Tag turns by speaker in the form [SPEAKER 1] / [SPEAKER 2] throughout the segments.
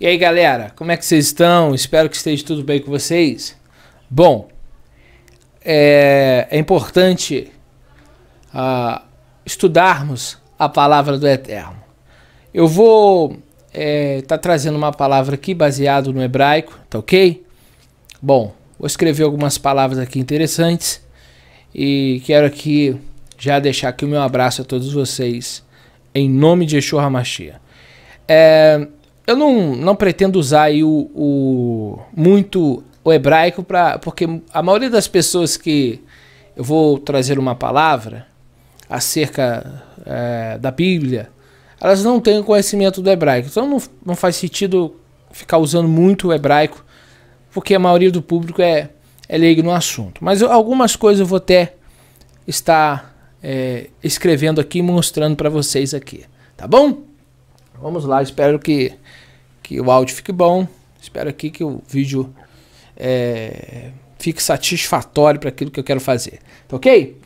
[SPEAKER 1] E aí galera, como é que vocês estão? Espero que esteja tudo bem com vocês. Bom, é, é importante uh, estudarmos a palavra do Eterno. Eu vou estar é, tá trazendo uma palavra aqui baseado no hebraico, tá ok? Bom, vou escrever algumas palavras aqui interessantes e quero aqui já deixar aqui o meu abraço a todos vocês em nome de Yeshua Hamashia. É, eu não, não pretendo usar aí o, o muito o hebraico para porque a maioria das pessoas que eu vou trazer uma palavra acerca é, da Bíblia, elas não têm conhecimento do hebraico, então não, não faz sentido ficar usando muito o hebraico, porque a maioria do público é, é leigo no assunto. Mas eu, algumas coisas eu vou até estar é, escrevendo aqui, mostrando para vocês aqui, tá bom? Vamos lá, espero que que o áudio fique bom. Espero aqui que o vídeo é, fique satisfatório para aquilo que eu quero fazer. Tá ok?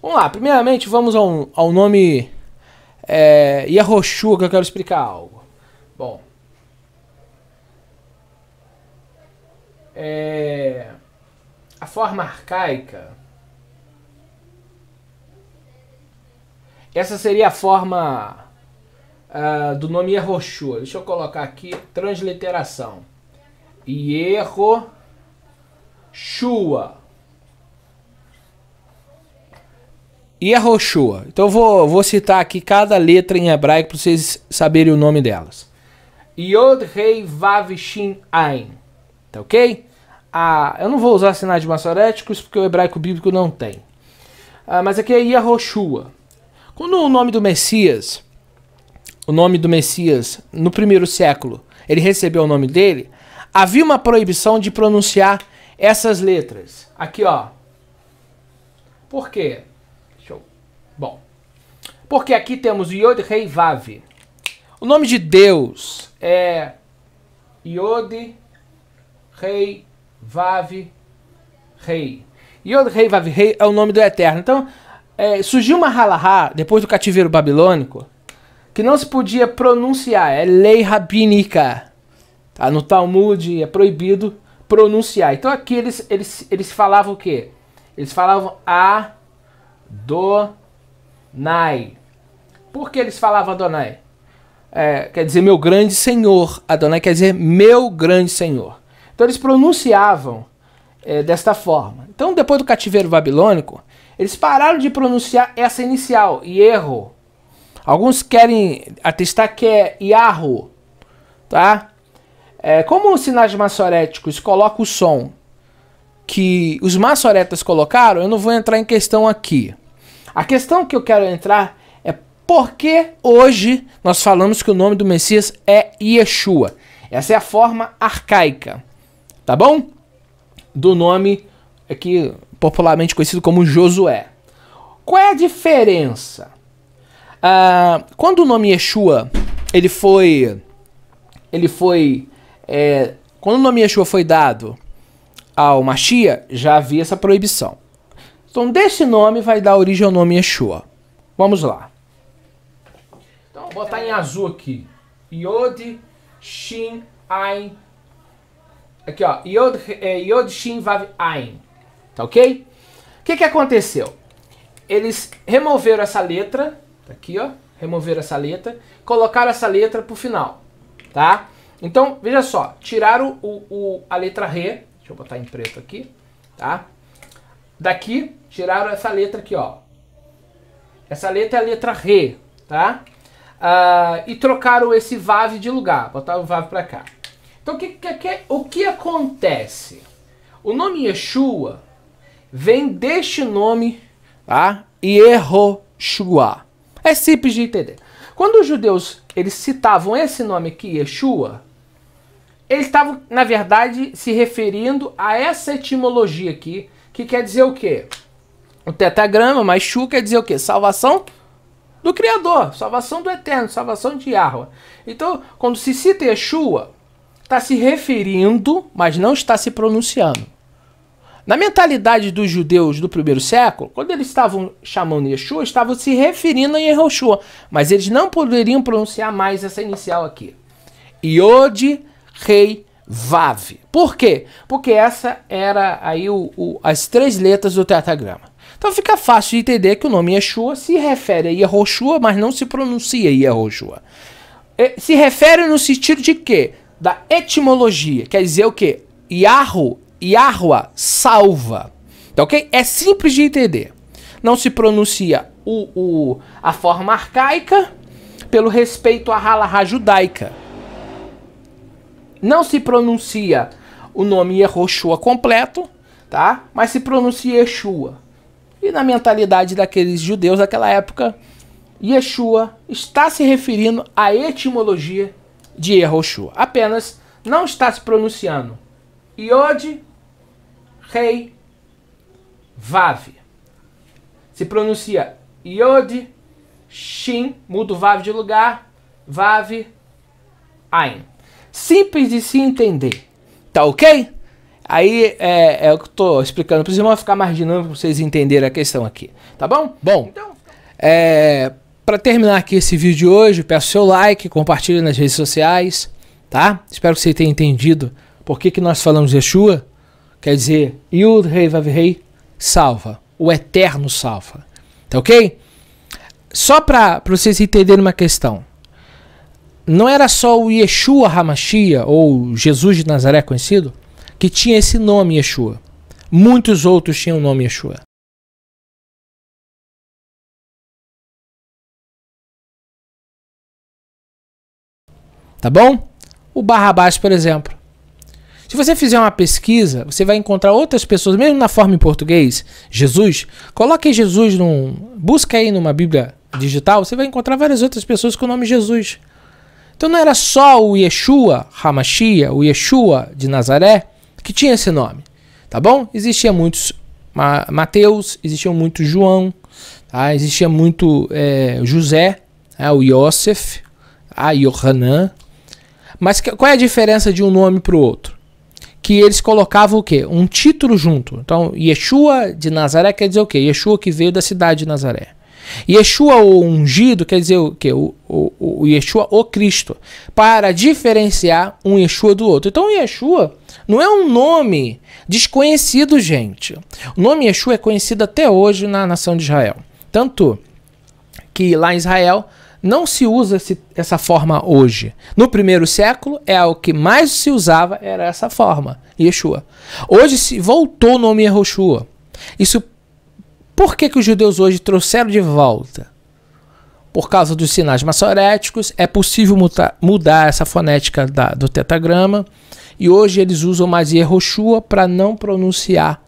[SPEAKER 1] Vamos lá. Primeiramente, vamos ao, ao nome é, Yahoshua, que eu quero explicar algo. Bom. É, a forma arcaica. Essa seria a forma uh, do nome Errochu. Deixa eu colocar aqui transliteração. Hierro Shua. Yehoshua. Então eu vou, vou citar aqui cada letra em hebraico para vocês saberem o nome delas. Yod Rei Vav Shin Ain. Tá ok? Ah, eu não vou usar sinais de maçoréticos porque o hebraico bíblico não tem. Ah, mas aqui é Yehoshua. Quando o nome do Messias o nome do Messias no primeiro século, ele recebeu o nome dele, havia uma proibição de pronunciar essas letras. Aqui, ó. Por quê? Deixa eu... Bom. Porque aqui temos Yod Rei Vav. O nome de Deus é Yod Rei Vav Rei. Yod Rei Vav Rei é o nome do Eterno. Então, é, surgiu uma halahá, depois do cativeiro babilônico, que não se podia pronunciar, é lei rabínica. Tá? No Talmud é proibido pronunciar. Então aqui eles, eles, eles falavam o quê? Eles falavam Adonai. Por que eles falavam Adonai? É, quer dizer meu grande senhor. Adonai quer dizer meu grande senhor. Então eles pronunciavam é, desta forma. Então depois do cativeiro babilônico, eles pararam de pronunciar essa inicial, erro Alguns querem atestar que é Yahoo, tá? É, como os sinais maçoréticos colocam o som que os maçoretas colocaram, eu não vou entrar em questão aqui. A questão que eu quero entrar é por que hoje nós falamos que o nome do Messias é Yeshua. Essa é a forma arcaica, tá bom? Do nome aqui popularmente conhecido como Josué. Qual é a diferença? Ah, quando o nome Yeshua, ele foi... Ele foi... É, quando o nome Yeshua foi dado ao Mashiach, já havia essa proibição. Então, desse nome vai dar origem ao nome Yeshua. Vamos lá. Então, vou botar em azul aqui. Yod, Shin, Ain. Aqui, ó. Yod, é, Yod Shin, Vav, Ain. Tá ok? O que, que aconteceu? Eles removeram essa letra Tá aqui, ó, remover essa letra, colocar essa letra pro final, tá? Então, veja só, tiraram o, o, a letra Re, deixa eu botar em preto aqui, tá? Daqui, tiraram essa letra aqui, ó. Essa letra é a letra Re, tá? Ah, e trocaram esse VAV de lugar, botaram o VAV pra cá. Então, o que, que, que, o que acontece? O nome Yeshua vem deste nome, tá? Yehoshua. É simples de entender. Quando os judeus eles citavam esse nome aqui, Yeshua, eles estavam, na verdade, se referindo a essa etimologia aqui, que quer dizer o quê? O tetagrama, mas Shu quer dizer o quê? Salvação do Criador, salvação do Eterno, salvação de Yahweh. Então, quando se cita Yeshua, está se referindo, mas não está se pronunciando. Na mentalidade dos judeus do primeiro século, quando eles estavam chamando Yeshua, estavam se referindo a Yehoshua, mas eles não poderiam pronunciar mais essa inicial aqui. Yod, rei, Vav. Por quê? Porque essa era aí o, o, as três letras do tetragrama. Então fica fácil de entender que o nome Yeshua se refere a Yehoshua, mas não se pronuncia Yehoshua. É, se refere no sentido de quê? Da etimologia, quer dizer o quê? Yahu Yahua salva. Tá ok? É simples de entender. Não se pronuncia o, o, a forma arcaica pelo respeito à halahá judaica. Não se pronuncia o nome Yehoshua completo, tá? Mas se pronuncia Yeshua. E na mentalidade daqueles judeus daquela época, Yeshua está se referindo à etimologia de Yehoshua. Apenas não está se pronunciando Yod Rei, Vav. Se pronuncia Yod, Shin, muda o Vav de lugar, Vav, Ain. Simples de se entender, tá ok? Aí é, é o que eu tô explicando para os irmãos ficar mais dinâmico para vocês entenderem a questão aqui, tá bom? Bom, então, é, para terminar aqui esse vídeo de hoje, peço seu like, compartilhe nas redes sociais, tá? Espero que você tenha entendido por que, que nós falamos Yeshua quer dizer Yud Rei Vav Rei, salva, o eterno salva. Tá ok? Só para vocês entenderem uma questão. Não era só o Yeshua Hamashia, ou Jesus de Nazaré conhecido, que tinha esse nome Yeshua. Muitos outros tinham o nome Yeshua. Tá bom? O Barrabás, por exemplo. Se você fizer uma pesquisa, você vai encontrar outras pessoas, mesmo na forma em português, Jesus. Coloque Jesus num. Busca aí numa Bíblia digital, você vai encontrar várias outras pessoas com o nome Jesus. Então não era só o Yeshua Hamashia, o Yeshua de Nazaré, que tinha esse nome. Tá bom? Existia muitos Ma Mateus, existiam muito João, tá? existia muito é, José, é, o Yosef, a ah, Yohanan. Mas que, qual é a diferença de um nome para o outro? que eles colocavam o quê? Um título junto. Então, Yeshua de Nazaré quer dizer o quê? Yeshua que veio da cidade de Nazaré. Yeshua o ungido quer dizer o quê? O, o, o Yeshua o Cristo. Para diferenciar um Yeshua do outro. Então, Yeshua não é um nome desconhecido, gente. O nome Yeshua é conhecido até hoje na nação de Israel. Tanto que lá em Israel não se usa esse, essa forma hoje. No primeiro século, é o que mais se usava era essa forma, Yeshua. Hoje se voltou o nome Yehoshua. Isso por que, que os judeus hoje trouxeram de volta? Por causa dos sinais maçoréticos, é possível mudar essa fonética da, do tetagrama. E hoje eles usam mais Yehoshua para não pronunciar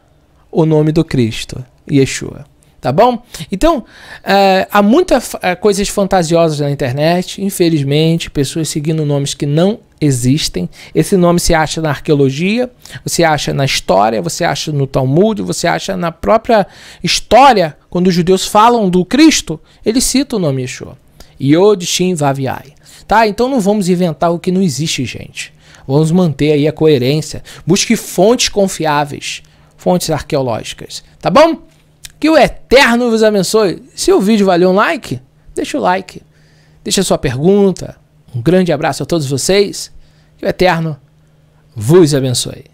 [SPEAKER 1] o nome do Cristo, Yeshua tá bom? Então, é, há muitas eh, coisas fantasiosas na internet, infelizmente, pessoas seguindo nomes que não existem. Esse nome se acha na arqueologia, você acha na história, você acha no Talmud, você acha na própria história, quando os judeus falam do Cristo, eles citam o nome Yeshua. Yod Shin Vaviai. Tá? Então não vamos inventar o que não existe, gente. Vamos manter aí a coerência. Busque fontes confiáveis, fontes arqueológicas, tá bom? Que o Eterno vos abençoe. Se o vídeo valeu um like, deixa o like. Deixa a sua pergunta. Um grande abraço a todos vocês. Que o Eterno vos abençoe.